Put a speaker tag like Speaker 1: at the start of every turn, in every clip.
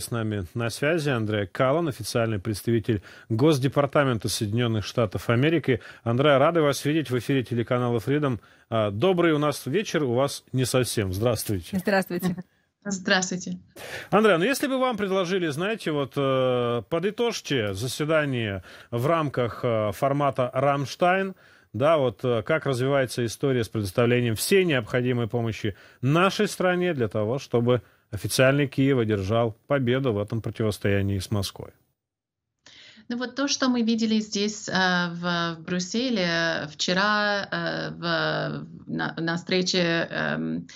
Speaker 1: С нами на связи Андрей Каллан, официальный представитель Госдепартамента Соединенных Штатов Америки. Андрей, рады вас видеть в эфире телеканала Freedom. А, добрый у нас вечер, у вас не совсем. Здравствуйте.
Speaker 2: Здравствуйте. Здравствуйте.
Speaker 1: Андрей, ну если бы вам предложили, знаете, вот э, подытожьте заседание в рамках э, формата «Рамштайн», да, вот э, как развивается история с предоставлением всей необходимой помощи нашей стране для того, чтобы официальный Киев одержал победу в этом противостоянии с Москвой.
Speaker 3: Ну вот то, что мы видели здесь э, в Брюсселе э, вчера э, в, на, на встрече эм,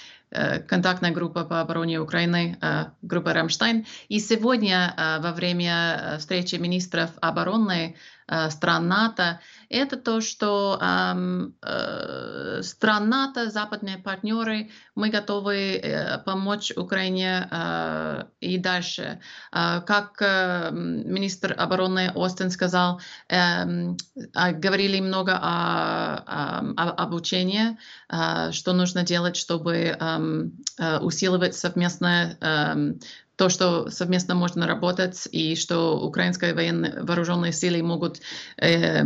Speaker 3: контактная группа по обороне Украины, группа «Рамштайн». И сегодня во время встречи министров обороны Э, стран НАТО, это то, что э, стран НАТО, западные партнеры, мы готовы э, помочь Украине э, и дальше. Э, как министр обороны Остин сказал, э, говорили много о, о, о обучении, э, что нужно делать, чтобы эм, э, усиливать совместное э, то, что совместно можно работать, и что украинские военные вооруженные силы могут э,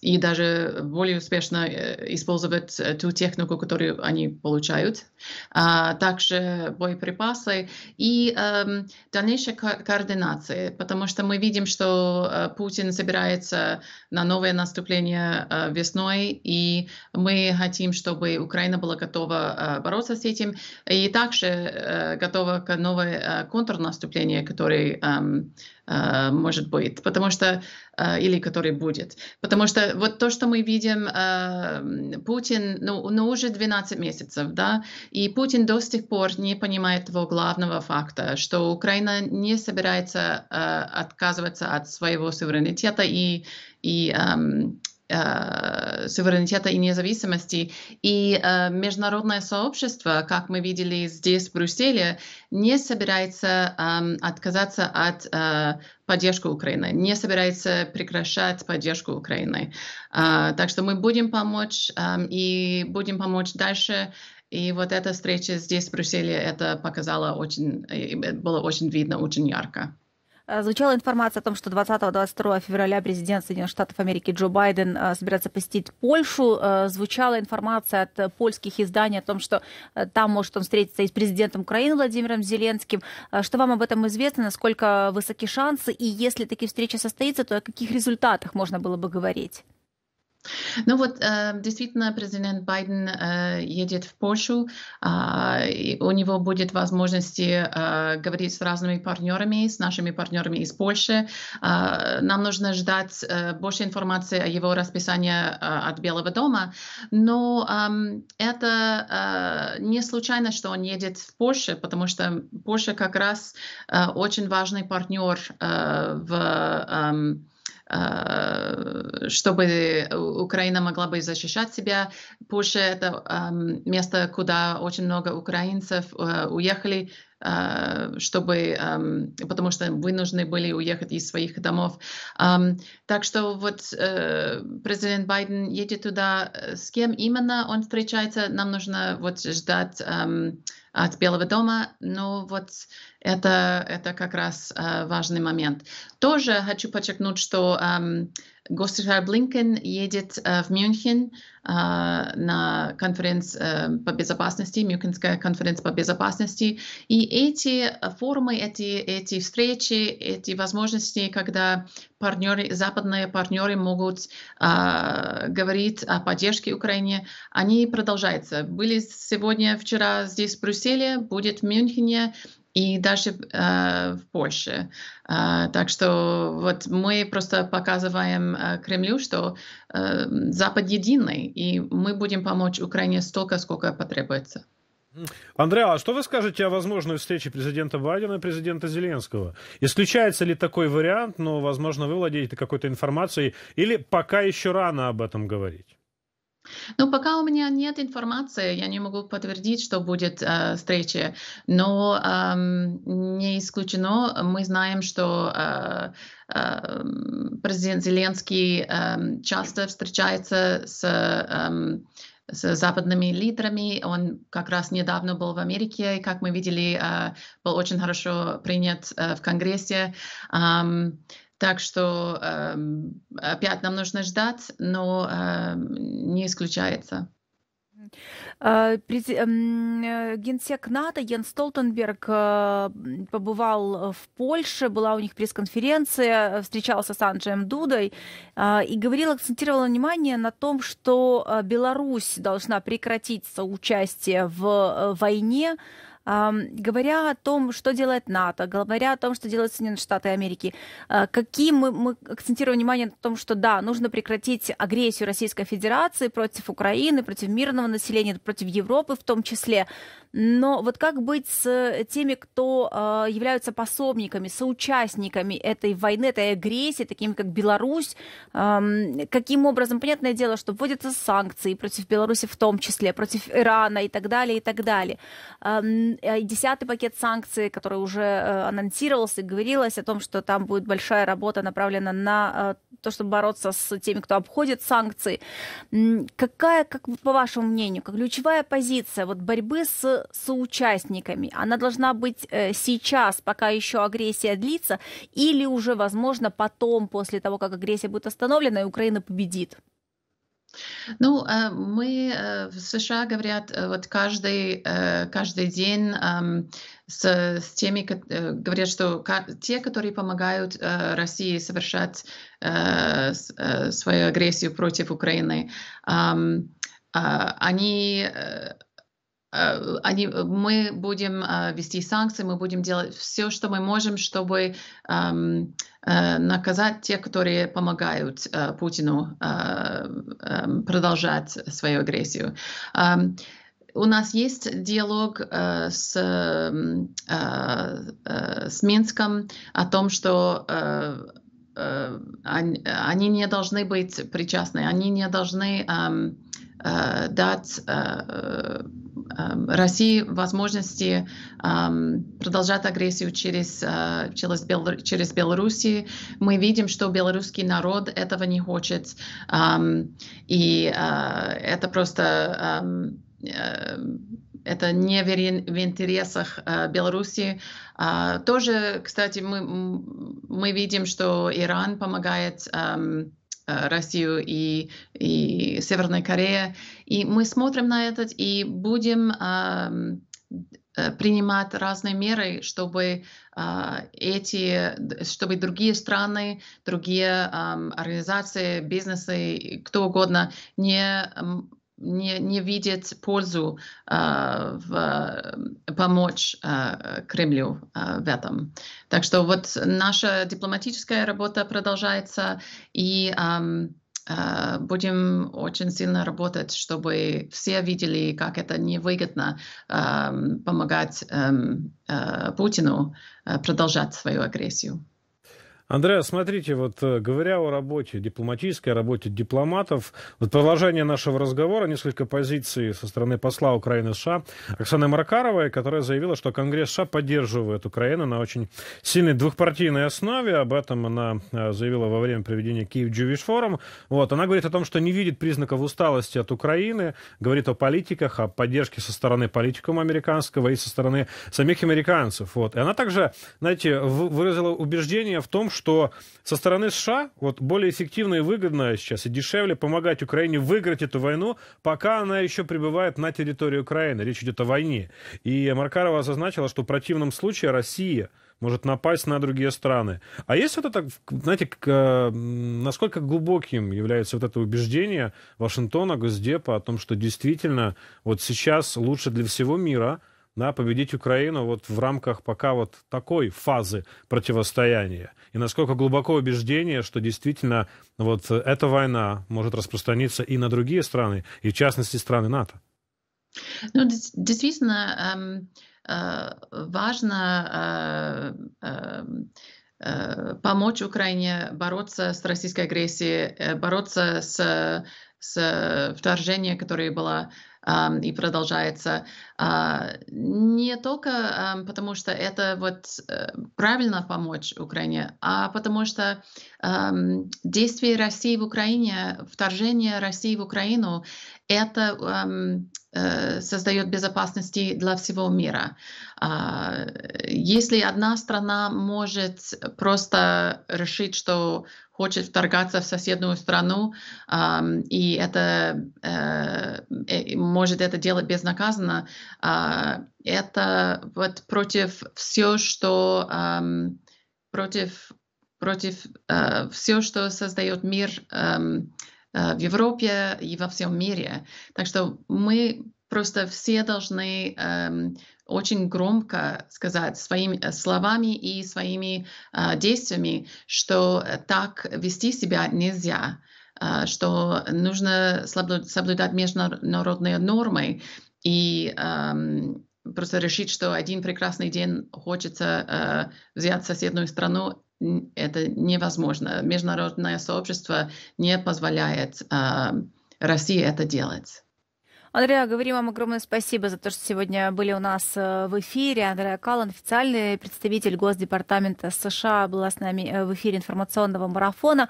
Speaker 3: и даже более успешно э, использовать э, ту технику, которую они получают, а также боеприпасы и э, дальнейшая ко координация, потому что мы видим, что э, Путин собирается на новое наступление весной, и мы хотим, чтобы Украина была готова бороться с этим, и также готова к новой контрнаступлению контрнаступление, которое эм, э, может быть, потому что э, или который будет, потому что вот то, что мы видим, э, Путин, ну, ну уже 12 месяцев, да, и Путин до сих пор не понимает того главного факта, что Украина не собирается э, отказываться от своего суверенитета и и эм, Э, суверенитета и независимости. И э, международное сообщество, как мы видели здесь, в Брюсселе, не собирается э, отказаться от э, поддержки Украины, не собирается прекращать поддержку Украины. Э, так что мы будем помочь э, и будем помочь дальше. И вот эта встреча здесь, в Брюсселе, это показала очень, было очень видно, очень ярко.
Speaker 2: Э, звучала информация о том, что 20-22 февраля президент Соединенных Штатов Америки Джо Байден э, собирается посетить Польшу. Э, звучала информация от польских изданий о том, что там может он встретиться и с президентом Украины Владимиром Зеленским. Что вам об этом известно? Насколько высоки шансы? И если такие встречи состоится, то о каких результатах можно было бы говорить?
Speaker 3: Ну вот, э, действительно, президент Байден э, едет в Польшу, а, и у него будет возможность э, говорить с разными партнерами, с нашими партнерами из Польши. А, нам нужно ждать больше информации о его расписании от Белого дома, но это не случайно, что он едет в Польшу, потому что Польша как раз очень важный партнер в Э, чтобы э, Украина могла бы защищать себя. Польша — это место, куда очень много украинцев э, уехали Э, чтобы, эм, потому что вынуждены были уехать из своих домов. Так что вот э, президент Байден едет туда, э, с кем именно он встречается, нам нужно вот ждать эм, от Белого дома, но ну вот это, это как раз важный момент. Тоже хочу подчеркнуть, что эм, Госдержава Блинкен едет э, в Мюнхен э, на конференц э, по безопасности, Мюнхенская конференция по безопасности. И эти форумы, эти, эти встречи, эти возможности, когда партнеры, западные партнеры могут а, говорить о поддержке Украине, они продолжаются. Были сегодня, вчера здесь в Брюсселе, будет в Мюнхене, и даже э, в Польше. Э, так что вот мы просто показываем э, Кремлю, что э, Запад единый, и мы будем помочь Украине столько, сколько потребуется.
Speaker 1: Андреа, а что вы скажете о возможной встрече президента Байдена и президента Зеленского? Исключается ли такой вариант, но, возможно, вы владеете какой-то информацией, или пока еще рано об этом говорить?
Speaker 3: Ну, пока у меня нет информации, я не могу подтвердить, что будет э, встреча, но э, не исключено, мы знаем, что э, э, президент Зеленский э, часто встречается с... Э, с западными лидерами. Он как раз недавно был в Америке, и, как мы видели, э, был очень хорошо принят э, в Конгрессе. Так что эм, опять нам нужно ждать,
Speaker 2: но эм, не исключается. А, эм, э, генсек НАТО Ян Столтенберг э, побывал в Польше, была у них пресс-конференция, встречался с Анджеем Дудой а, и говорил, акцентировал внимание на том, что э, Беларусь должна прекратить соучастие в войне говоря о том, что делает НАТО, говоря о том, что делают Соединенные Штаты Америки, э, какие мы, мы акцентируем внимание на том, что да, нужно прекратить агрессию Российской Федерации против Украины, против мирного населения, против Европы в том числе. Но вот как быть с э, теми, кто э, являются пособниками, соучастниками этой войны, этой агрессии, такими как Беларусь? каким образом? Понятное дело, что вводятся санкции против Беларуси в том числе, против Ирана и так далее, и так далее Э, десятый пакет санкций, который уже э, анонсировался, говорилось о том, что там будет большая работа направлена на э, то, чтобы бороться с теми, кто обходит санкции. Какая, как по вашему мнению, как ключевая позиция вот борьбы с соучастниками? Она должна быть сейчас, пока еще агрессия длится, или уже, возможно, потом, после того, как агрессия будет остановлена и Украина победит?
Speaker 3: Ну, э, мы э, в США говорят, э, вот каждый, каждый день с, с теми, говорят, что те, которые помогают России совершать свою агрессию против Украины, а, они Э, они, э, мы будем э, вести санкции, мы будем делать все, что мы можем, чтобы эм, наказать тех, которые помогают Путину эм, продолжать свою агрессию эм, у нас есть диалог с, с Минском о том, что они не должны быть причастны, они не должны дать Эм, России возможности эм, продолжать агрессию через, э, через, Бел, через Белоруссию. Мы видим, что белорусский народ этого не хочет. Эм, и э, это просто э, это не в интересах Беларуси. А, тоже, кстати, мы, мы видим, что Иран помогает Э, Россию и, и Северную Корею, И мы смотрим на этот и будем эм, э, принимать разные меры, чтобы э, эти, чтобы другие страны, другие э, организации, бизнесы, кто угодно не не, не видит пользу э, в, э, помочь э, Кремлю э, в этом. Так что вот наша дипломатическая работа продолжается, и э, э, будем очень сильно работать, чтобы все видели, как это невыгодно э, помогать э, э, Путину э, продолжать свою агрессию.
Speaker 1: Андреа, смотрите, вот э, говоря о работе, дипломатической работе дипломатов, вот продолжение нашего разговора, несколько позиций со стороны посла Украины США Оксаны Маркаровой, которая заявила, что Конгресс США поддерживает Украину на очень сильной двухпартийной основе. Об этом она э, заявила во время проведения Киев Jewish Forum. Вот, она говорит о том, что не видит признаков усталости от Украины, говорит о политиках, о поддержке со стороны политикума американского и со стороны самих американцев. Вот. И она также, знаете, выразила убеждение в том, что со стороны США вот более эффективно и выгодно сейчас и дешевле помогать Украине выиграть эту войну, пока она еще пребывает на территории Украины. Речь идет о войне. И Маркарова означала, что в противном случае Россия может напасть на другие страны. А есть вот это, знаете, как, э, насколько глубоким является вот это убеждение Вашингтона, Госдепа о том, что действительно вот сейчас лучше для всего мира – да, победить Украину вот в рамках пока вот такой фазы противостояния? И насколько глубоко убеждение, что действительно вот эта война может распространиться и на другие страны, и в частности страны НАТО?
Speaker 3: Ну, действительно, эм, э, важно э, э, помочь Украине бороться с российской агрессией, бороться с, с вторжением, которое было и продолжается а, не только потому, что это вот э, правильно помочь Украине, а потому что действия России в Украине, вторжение России в Украину, это Э, создает безопасности для всего мира. А, если одна страна может просто решить, что хочет вторгаться в соседнюю страну, и это э, э, может это делать безнаказанно, а, это вот против все, что против против все, что создает мир эм, Э, в Европе и во всем мире. Так что мы просто все должны эм, очень громко сказать своими э, словами и своими э, действиями, что так вести себя нельзя, э, что нужно соблюдать международные нормы и эм, просто решить, что один прекрасный день хочется э, взять соседнюю страну, это невозможно. Международное сообщество не позволяет э, России это делать.
Speaker 2: Андреа, говорим вам огромное спасибо за то, что сегодня были у нас э, в эфире. Андреа Каллан, официальный представитель Госдепартамента США, была с нами э, в эфире информационного марафона.